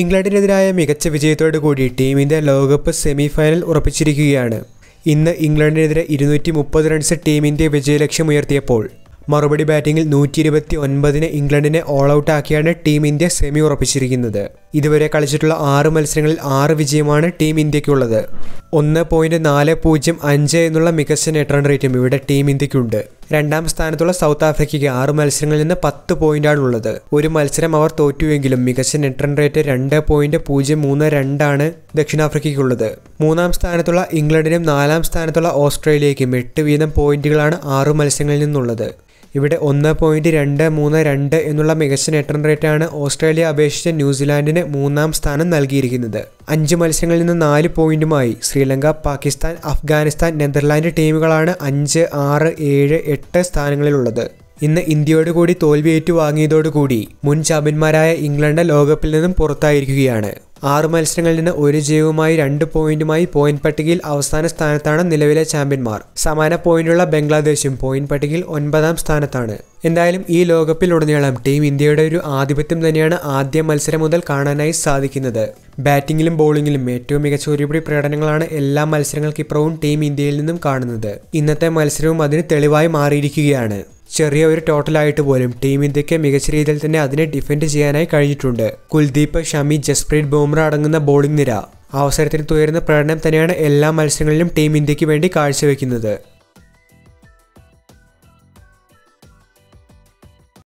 ഇംഗ്ലണ്ടിനെതിരായ മികച്ച വിജയത്തോടു കൂടി ടീം ഇന്ത്യ ലോകകപ്പ് സെമി ഫൈനൽ ഉറപ്പിച്ചിരിക്കുകയാണ് ഇന്ന് ഇംഗ്ലണ്ടിനെതിരെ ഇരുന്നൂറ്റി മുപ്പത് റൺസ് ടീം ഇന്ത്യ വിജയലക്ഷ്യം ഉയർത്തിയപ്പോൾ മറുപടി ബാറ്റിംഗിൽ നൂറ്റി ഇരുപത്തി ഒൻപതിന് ഇംഗ്ലണ്ടിനെ ഓൾ ആക്കിയാണ് ടീം ഇന്ത്യ സെമി ഉറപ്പിച്ചിരിക്കുന്നത് ഇതുവരെ കളിച്ചിട്ടുള്ള ആറ് മത്സരങ്ങളിൽ ആറ് വിജയമാണ് ടീം ഇന്ത്യക്കുള്ളത് ഒന്ന് നാല് പൂജ്യം അഞ്ച് എന്നുള്ള മികച്ച നെറ്റ് റൺ റേറ്റും ഇവിടെ ടീം ഇന്ത്യക്കുണ്ട് രണ്ടാം സ്ഥാനത്തുള്ള സൗത്ത് ആഫ്രിക്കയ്ക്ക് ആറ് മത്സരങ്ങളിൽ നിന്ന് പത്ത് ഉള്ളത് ഒരു മത്സരം അവർ തോറ്റുവെങ്കിലും മികച്ച നെറ്റ് റൺ റേറ്റ് രണ്ട് പോയിന്റ് പൂജ്യം മൂന്ന് രണ്ടാണ് ദക്ഷിണാഫ്രിക്കയ്ക്കുള്ളത് മൂന്നാം സ്ഥാനത്തുള്ള ഇംഗ്ലണ്ടിനും നാലാം സ്ഥാനത്തുള്ള ഓസ്ട്രേലിയയ്ക്കും എട്ട് വീതം പോയിന്റുകളാണ് ആറ് മത്സരങ്ങളിൽ നിന്നുള്ളത് ഇവിടെ ഒന്ന് പോയിൻറ്റ് രണ്ട് മൂന്ന് രണ്ട് എന്നുള്ള മികച്ച നെറ്റ് റൺ റേറ്റാണ് ഓസ്ട്രേലിയ അപേക്ഷിച്ച് ന്യൂസിലാൻഡിന് മൂന്നാം സ്ഥാനം നൽകിയിരിക്കുന്നത് അഞ്ച് മത്സരങ്ങളിൽ നിന്ന് നാല് പോയിന്റുമായി ശ്രീലങ്ക പാകിസ്ഥാൻ അഫ്ഗാനിസ്ഥാൻ നെതർലാൻഡ് ടീമുകളാണ് അഞ്ച് ആറ് ഏഴ് എട്ട് സ്ഥാനങ്ങളിലുള്ളത് ഇന്ന് ഇന്ത്യയോട് കൂടി തോൽവിയേറ്റു മുൻ ചാമ്പ്യന്മാരായ ഇംഗ്ലണ്ട് ലോകകപ്പിൽ നിന്നും പുറത്തായിരിക്കുകയാണ് ആറ് മത്സരങ്ങളിൽ നിന്ന് ഒരു ജയവുമായി രണ്ട് പോയിന്റുമായി പോയിന്റ് പട്ടികയിൽ അവസാന സ്ഥാനത്താണ് നിലവിലെ ചാമ്പ്യന്മാർ സമാന പോയിന്റുള്ള ബംഗ്ലാദേശും പോയിന്റ് പട്ടികയിൽ ഒൻപതാം സ്ഥാനത്താണ് എന്തായാലും ഈ ലോകകപ്പിലുടനീളം ടീം ഇന്ത്യയുടെ ഒരു ആധിപത്യം തന്നെയാണ് ആദ്യ മത്സരം മുതൽ കാണാനായി സാധിക്കുന്നത് ബാറ്റിംഗിലും ബോളിംഗിലും ഏറ്റവും മികച്ച ഒരുപിടി പ്രകടനങ്ങളാണ് എല്ലാ മത്സരങ്ങൾക്കിപ്പുറവും ടീം ഇന്ത്യയിൽ നിന്നും കാണുന്നത് ഇന്നത്തെ മത്സരവും അതിന് തെളിവായി മാറിയിരിക്കുകയാണ് ചെറിയ ഒരു ടോട്ടലായിട്ട് പോലും ടീം ഇന്ത്യക്ക് മികച്ച രീതിയിൽ തന്നെ അതിനെ ഡിഫെൻഡ് ചെയ്യാനായി കഴിഞ്ഞിട്ടുണ്ട് കുൽദീപ് ഷമി ജസ്പ്രീത് ബോംറ അടങ്ങുന്ന ബോളിംഗ് നിര അവസരത്തിൽ തുയർന്ന പ്രകടനം തന്നെയാണ് എല്ലാ മത്സരങ്ങളിലും ടീം ഇന്ത്യക്ക് വേണ്ടി കാഴ്ചവെക്കുന്നത്